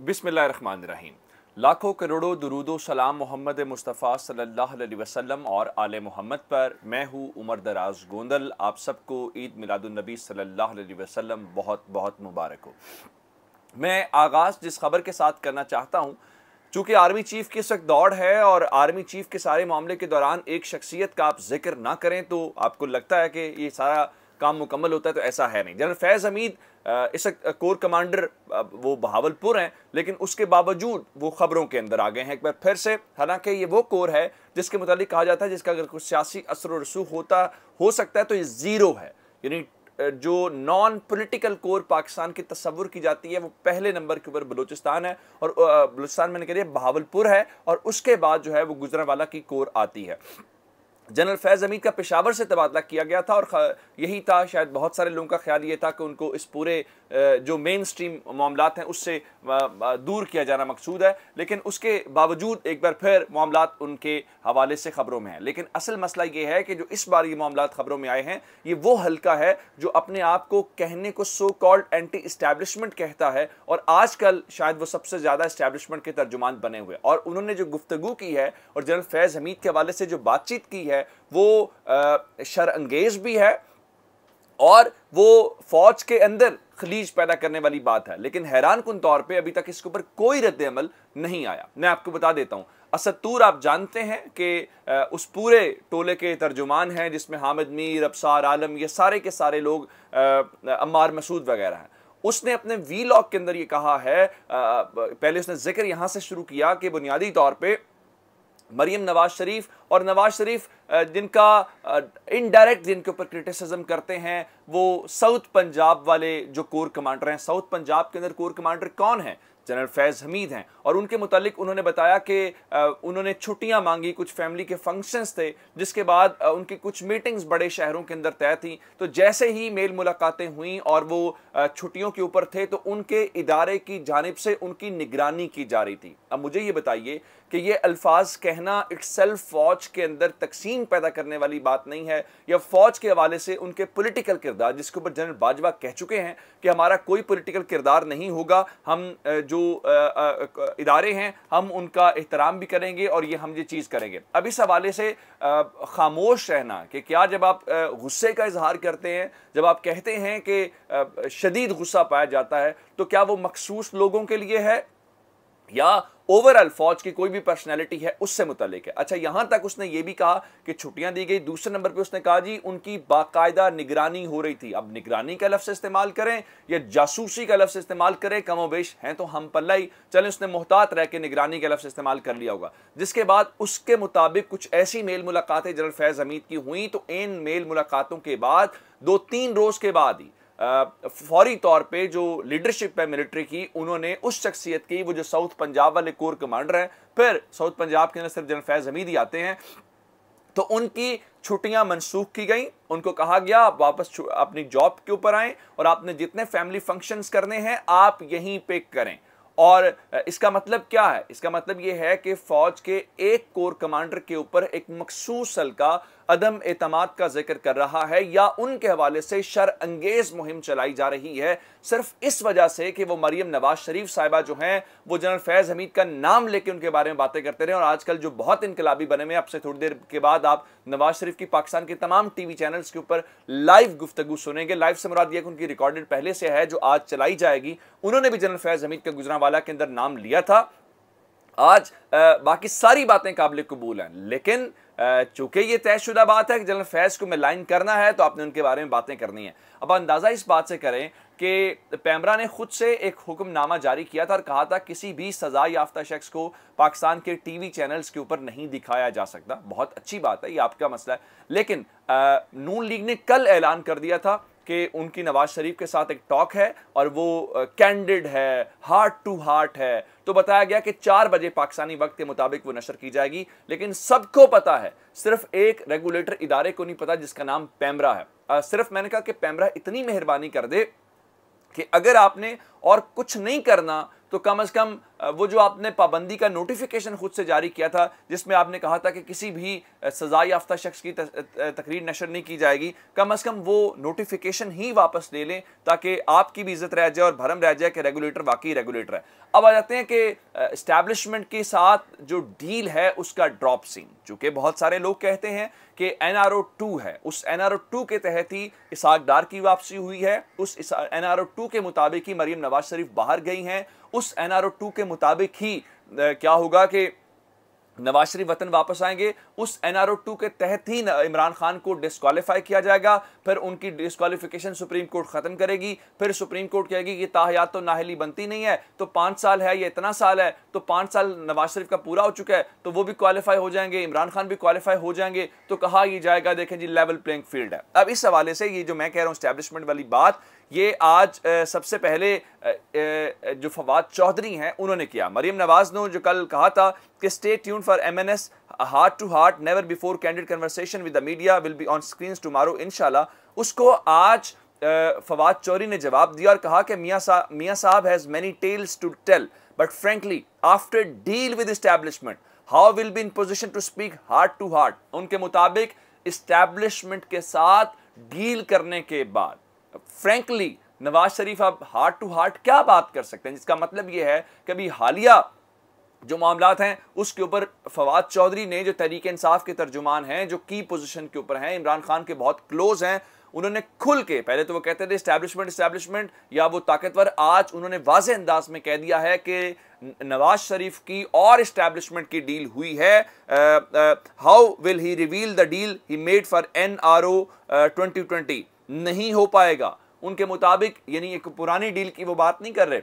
बिसमीम लाखों करोड़ों दरूदो सलाम मोहम्मद मुस्तफ़ा सल्लल्लाहु अलैहि वसल्लम और आल मोहम्मद पर मैं हूँ उमर दराज गोंदल आप सबको ईद मिलादुलनबी सल्लल्लाहु अलैहि वसल्लम बहुत बहुत मुबारक हो मैं आगाज़ जिस खबर के साथ करना चाहता हूँ चूँकि आर्मी चीफ़ की इस वक्त दौड़ है और आर्मी चीफ़ के सारे मामले के दौरान एक शख्सियत का आप जिक्र ना करें तो आपको लगता है कि ये सारा काम मुकम्मल होता है तो ऐसा है नहीं जनरल फैज़ हमीद इस कोर कमांडर वो बहावलपुर हैं लेकिन उसके बावजूद वो खबरों के अंदर आ गए हैं एक बार फिर से हालांकि ये वो कोर है जिसके मुतालिक कहा जाता है जिसका अगर कुछ सियासी असर रसूख होता हो सकता है तो ये ज़ीरो है यानी जो नॉन पॉलिटिकल कोर पाकिस्तान की तस्वुर की जाती है वो पहले नंबर के ऊपर बलूचिस्तान है और बलूचिस्तान मैंने कह दिया बहावलपुर है और उसके बाद जो है वो गुजरावाला की कोर आती है जनरल फैज़ हमीद का पेशावर से तबादला किया गया था और यही था शायद बहुत सारे लोगों का ख्याल ये था कि उनको इस पूरे जो मेन स्ट्रीम मामला हैं उससे दूर किया जाना मकसूद है लेकिन उसके बावजूद एक बार फिर मामला उनके हवाले से ख़बरों में हैं लेकिन असल मसला ये है कि जो इस बार ये मामला ख़बरों में आए हैं ये वो हल्का है जो अपने आप को कहने को सो कॉल्ड एंटी इस्टेबलिशमेंट कहता है और कल शायद वो सबसे ज़्यादा इस्टेबलिशमेंट के तर्जुमान बने हुए और उन्होंने जो गुफ्तु की है और जनरल फैज़ हमीद के हवाले से जो बातचीत की है है वो शरअंगेज भी है और वो फौज के अंदर खलीज पैदा करने वाली बात है लेकिन हैरान कन तौर पर अभी तक इसके ऊपर कोई रद्द अमल नहीं आया मैं आपको बता देता हूँ असतूर आप जानते हैं कि उस पूरे टोले के तर्जुमान हैं जिसमें हामिद मीर अबसार आलम ये सारे के सारे लोग अम्मार मसूद वगैरह हैं उसने अपने वी लॉक के अंदर ये कहा है पहले उसने जिक्र यहाँ से शुरू किया कि बुनियादी तौर पर मरीम नवाज शरीफ और नवाज शरीफ जिनका इनडायरेक्ट जिनके ऊपर क्रिटिसिज्म करते हैं वो साउथ पंजाब वाले जो कोर कमांडर हैं साउथ पंजाब के अंदर कोर कमांडर कौन है जनरल फैज़ हमीद हैं और उनके मुतालिक उन्होंने बताया कि उन्होंने छुट्टियां मांगी कुछ फैमिली के फंक्शंस थे जिसके बाद उनकी कुछ मीटिंग्स बड़े शहरों के अंदर तय थी तो जैसे ही मेल मुलाकातें हुई और वो छुट्टियों के ऊपर थे तो उनके इदारे की जानब से उनकी निगरानी की जा रही थी अब मुझे ये बताइए कि ये अल्फाज कहना इट्सल्फ फौज के अंदर तकसीम पैदा करने वाली बात नहीं है या फौज के हवाले से उनके पॉलिटिकल किरदार जिसके ऊपर जनरल बाजवा कह चुके हैं कि हमारा कोई पॉलिटिकल किरदार नहीं होगा हम जो जो इदारे हैं हम उनका एहतराम भी करेंगे और ये हम ये चीज़ करेंगे अब इस हवाले से खामोश रहना कि क्या जब आप गुस्से का इजहार करते हैं जब आप कहते हैं कि शदीद गुस्सा पाया जाता है तो क्या वो मखसूस लोगों के लिए है या ओवरऑल फौज की कोई भी पर्सनैलिटी है उससे मुतलिक है अच्छा यहाँ तक उसने ये भी कहा कि छुट्टियाँ दी गई दूसरे नंबर पे उसने कहा जी उनकी बाकायदा निगरानी हो रही थी अब निगरानी का लफ्ज़ इस्तेमाल करें या जासूसी का लफ्ज़ इस्तेमाल करें कमोबेश हैं तो हम पल्ला ही चलें उसने मोहतात रह के निगरानी का लफ्ज़ इस्तेमाल कर लिया होगा जिसके बाद उसके मुताबिक कुछ ऐसी मेल मुलाकातें जनरल फैज़ हमीद की हुई तो इन मेल मुलाकातों के बाद दो तीन रोज़ के बाद ही फौरी तौर पे जो लीडरशिप है मिलिट्री की उन्होंने उस शख्सियत की वो जो साउथ पंजाब वाले कोर कमांडर हैं फिर साउथ पंजाब के अंदर सिर्फ जनरल फैज़ हमीदी आते हैं तो उनकी छुट्टियां मनसूख की गई उनको कहा गया आप वापस अपनी जॉब के ऊपर आएँ और आपने जितने फैमिली फंक्शंस करने हैं आप यहीं पे करें और इसका मतलब क्या है इसका मतलब ये है कि फौज के एक कोर कमांडर के ऊपर एक मखसूस हल्का अदम एतमाद का जिक्र कर रहा है या उनके हवाले से शर अंगेज मुहिम चलाई जा रही है सिर्फ इस वजह से कि वो मरियम नवाज शरीफ साहिबा जो हैं वो जनरल फैज़ हमीद का नाम लेके उनके बारे में बातें करते रहे और आजकल जो बहुत इनकलाबी बने हुए आपसे थोड़ी देर के बाद आप नवाज शरीफ की पाकिस्तान के तमाम टीवी चैनल्स के ऊपर लाइव गुफ्तगु सुनेंगे लाइव से मुराद यह उनकी रिकॉर्डेड पहले से है जो आज चलाई जाएगी उन्होंने भी जनरल फैज़ हमीद का गुजरावाला के अंदर नाम लिया था आज आ, बाकी सारी बातें काबिल कबूल हैं लेकिन चूंकि ये तयशुदा बात है कि जनरल फैज को मैं लाइन करना है तो आपने उनके बारे में बातें करनी है अब अंदाज़ा इस बात से करें कि पैमरा ने खुद से एक हुक्मनामा जारी किया था और कहा था किसी भी सज़ा याफ्ता शख्स को पाकिस्तान के टीवी चैनल्स के ऊपर नहीं दिखाया जा सकता बहुत अच्छी बात है ये आपका मसला है लेकिन नून लीग ने कल ऐलान कर दिया था कि उनकी नवाज शरीफ के साथ एक टॉक है और वो कैंडिड है हार्ट टू हार्ट है तो बताया गया कि चार बजे पाकिस्तानी वक्त के मुताबिक वो नशर की जाएगी लेकिन सबको पता है सिर्फ एक रेगुलेटर इदारे को नहीं पता जिसका नाम पैमरा है सिर्फ मैंने कहा कि पैमरा इतनी मेहरबानी कर दे कि अगर आपने और कुछ नहीं करना तो कम अज़ कम वो जो आपने पाबंदी का नोटिफिकेशन खुद से जारी किया था जिसमें आपने कहा था कि किसी भी सज़ा याफ्ता शख्स की तकरीर नशर नहीं की जाएगी कम अज़ कम वो नोटिफिकेशन ही वापस ले लें ताकि आपकी भी इज़्ज़त रह जाए और भरम रह जाए कि रेगुलेटर वाकई रेगुलेटर है अब आ जाते हैं कि इस्टेब्लिशमेंट के साथ जो डील है उसका ड्रॉप सीन चूँकि बहुत सारे लोग कहते हैं कि एन आर ओ टू है उस एन आर ओ टू के तहत ही इसहाक डार की वापसी हुई है उस एन आर ओ टू के मुताबिक ही मरीम नवाज शरीफ बाहर गई हैं उस एन आर ओ टू के मुताबिक ही क्या होगा कि नवाज शरीफ वतन वापस आएंगे उस एन आर ओ टू के तहत ही इमरान खान को डिसक्वालीफाई किया जाएगा फिर उनकी डिस्कालीफिकेशन सुप्रीम कोर्ट ख़त्म करेगी फिर सुप्रीम कोर्ट कहेगी कि ताहयात तो नाहली बनती नहीं है तो पाँच साल है या इतना साल है तो पाँच साल नवाज शरीफ का पूरा हो चुका है तो वो भी क्वालिफाई हो जाएंगे इमरान खान भी क्वालिफाई हो जाएंगे तो कहा यह जाएगा देखें जी लेवल प्लेइंग फील्ड है अब इस हवाले से ये जो मैं कह रहा हूँ स्टैब्लिशमेंट वाली बात ये आज सबसे पहले जो फवाद चौधरी हैं उन्होंने किया मरीम नवाज ने जो कल कहा था कि stay tune for M N S heart to heart never before candid conversation with the media will be on screen tomorrow इनशाला उसको आज फवाद चौधरी ने जवाब दिया और कहा कि मियाँ साहब मियाँ साहब has many tales to tell but frankly after deal with establishment how will be in position to speak heart to heart उनके मुताबिक इस्टेब्लिशमेंट के साथ डील करने के बाद फ्रेंकली नवाज शरीफ अब हार्ट टू हार्ट क्या बात कर सकते हैं जिसका मतलब यह है कि अभी हालिया जो मामला हैं उसके ऊपर फवाद चौधरी ने जो तहरीक इंसाफ के तर्जुमान हैं जो की पोजिशन के ऊपर हैं इमरान खान के बहुत क्लोज हैं उन्होंने खुल के पहले तो वो कहते थे स्टैब्लिशमेंट स्टैब्लिशमेंट या वो ताकतवर आज उन्होंने वाज अंदाज में कह दिया है कि नवाज शरीफ की और स्टैब्लिशमेंट की डील हुई है how will he reveal the deal he made for N R O twenty twenty नहीं हो पाएगा उनके मुताबिक यानी एक पुरानी डील की वो बात नहीं कर रहे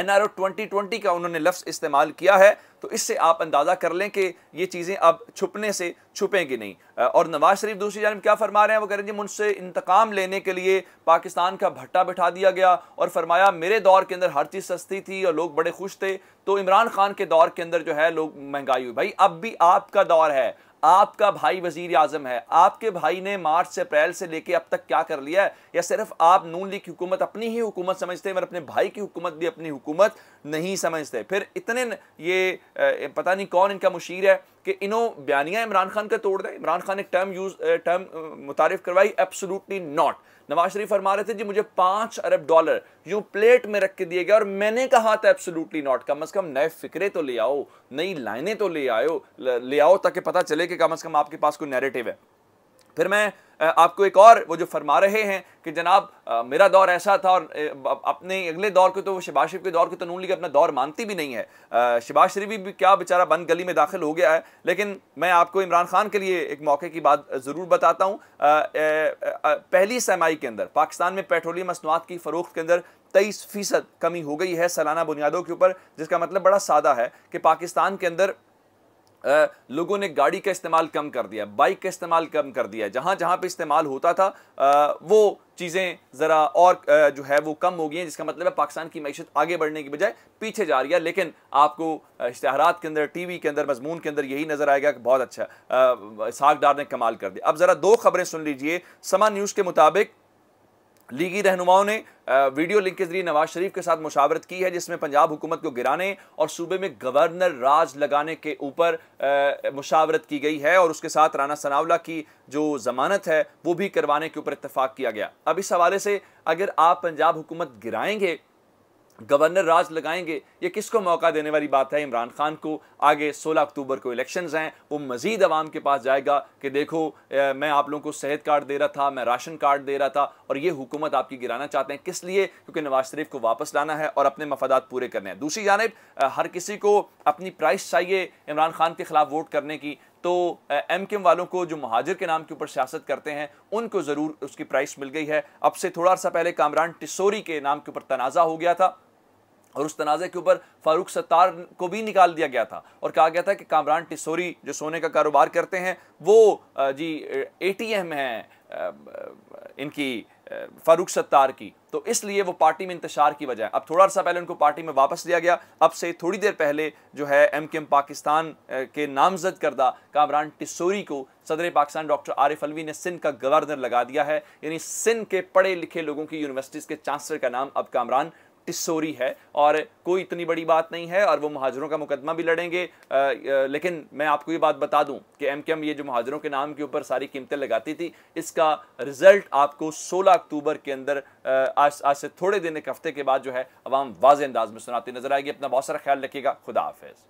एन ट्वेंटी ट्वेंटी का उन्होंने लफ्ज़ इस्तेमाल किया है तो इससे आप अंदाज़ा कर लें कि ये चीज़ें अब छुपने से छुपेंगी नहीं और नवाज शरीफ दूसरी जानब क्या फरमा रहे हैं वो कह रहे हैं मुझसे इंतकाम लेने के लिए पाकिस्तान का भट्टा बिठा दिया गया और फरमाया मेरे दौर के अंदर हर चीज़ सस्ती थी और लोग बड़े खुश थे तो इमरान खान के दौर के अंदर जो है लोग महंगाई हुई भाई अब भी आपका दौर है आपका भाई वजीर आजम है आपके भाई ने मार्च से अप्रैल से लेके अब तक क्या कर लिया है या सिर्फ आप नून लीग की हुकूमत अपनी ही हुकूमत समझते हैं और अपने भाई की हुकूमत भी अपनी हुकूमत नहीं समझते फिर इतने ये पता नहीं कौन इनका मुशीर है कि इनो बयानियाँ इमरान खान का तोड़ दें इमरान खान एक टर्म यूज टर्म मुतारफ़ करवाई एब्सोलूटली नॉट नवाज शरीफ फरमा रहे थे जी मुझे पाँच अरब डॉलर यूँ प्लेट में रख के दिए गए और मैंने कहा था एब्सोलूटली नॉट कम अज़ कम नए फिक्रे तो ले आओ नई लाइनें तो ले आओ ले आओ ताकि पता चले कि कम अज़ कम आपके पास कोई नेरेटिव है फिर मैं आपको एक और वो जो फरमा रहे हैं कि जनाब मेरा दौर ऐसा था और अपने अगले दौर को तो वो शबाज शरीफ के दौर को तो नून लीग अपना दौर मानती भी नहीं है शबाज शरीफ भी, क्या बेचारा बंद गली में दाखिल हो गया है लेकिन मैं आपको इमरान खान के लिए एक मौके की बात ज़रूर बताता हूँ पहली सहमाई के अंदर पाकिस्तान में पेट्रोलियम मसनवाद की फ़रोख्त के अंदर तेईस फीसद कमी हो गई है सालाना बुनियादों के ऊपर जिसका मतलब बड़ा सादा है कि पाकिस्तान के अंदर लोगों ने गाड़ी का इस्तेमाल कम कर दिया बाइक का इस्तेमाल कम कर दिया जहाँ जहाँ पे इस्तेमाल होता था आ, वो चीज़ें ज़रा और आ, जो है वो कम हो गई हैं जिसका मतलब है पाकिस्तान की मीशत आगे बढ़ने की बजाय पीछे जा रही है लेकिन आपको इश्तहारात के अंदर टीवी के अंदर मजमून के अंदर यही नज़र आएगा कि बहुत अच्छा डार ने कमाल कर दिया अब ज़रा दो खबरें सुन लीजिए समा न्यूज़ के मुताबिक लीगी रहनुमाओं ने वीडियो लिंक के जरिए नवाज शरीफ के साथ मुशावरत की है जिसमें पंजाब हुकूमत को गिराने और सूबे में गवर्नर राज लगाने के ऊपर मुशावरत की गई है और उसके साथ राना सनावला की जो ज़मानत है वो भी करवाने के ऊपर इतफाक़ किया गया अब इस हवाले से अगर आप पंजाब हुकूमत गिराएंगे गवर्नर राज लगाएंगे ये किसको मौका देने वाली बात है इमरान खान को आगे 16 अक्टूबर को इलेक्शंस हैं वो मज़ीद आवाम के पास जाएगा कि देखो ए, मैं आप लोगों को सेहत कार्ड दे रहा था मैं राशन कार्ड दे रहा था और ये हुकूमत आपकी गिराना चाहते हैं किस लिए क्योंकि नवाज शरीफ को वापस लाना है और अपने मफादात पूरे करने हैं दूसरी जानब हर किसी को अपनी प्राइस चाहिए इमरान खान के ख़िलाफ़ वोट करने की तो एम एम वालों को जो महाजर के नाम के ऊपर सियासत करते हैं उनको ज़रूर उसकी प्राइस मिल गई है अब से थोड़ा सा पहले कामरान टिसोरी के नाम के ऊपर तनाज़ा हो गया था और उस तनाज़े के ऊपर फारूक सत्तार को भी निकाल दिया गया था और कहा गया था कि कामरान टिसोरी जो सोने का कारोबार करते हैं वो जी एटीएम है इनकी फारूक सत्तार की तो इसलिए वो पार्टी में इंतशार की वजह अब थोड़ा सा पहले उनको पार्टी में वापस लिया गया अब से थोड़ी देर पहले जो है एम के एम पाकिस्तान के नामजद करदा कामरान टिसोरी को सदर पाकिस्तान डॉक्टर आरिफ अलवी ने सिंध का गवर्नर लगा दिया है यानी सिंध के पढ़े लिखे लोगों की यूनिवर्सिटीज़ के चांसलर का नाम अब कामरान टिस्सोरी है और कोई इतनी बड़ी बात नहीं है और वो महाजरों का मुकदमा भी लड़ेंगे आ, आ, लेकिन मैं आपको ये बात बता दूं कि एम के एम ये जो महाजरों के नाम के ऊपर सारी कीमतें लगाती थी इसका रिजल्ट आपको 16 अक्टूबर के अंदर आज आज से थोड़े दिन एक हफ्ते के बाद जो है अवाम वाज अंदाज में सुनाती नजर आएगी अपना बहुत सारा ख्याल रखिएगा खुदा हाफिज़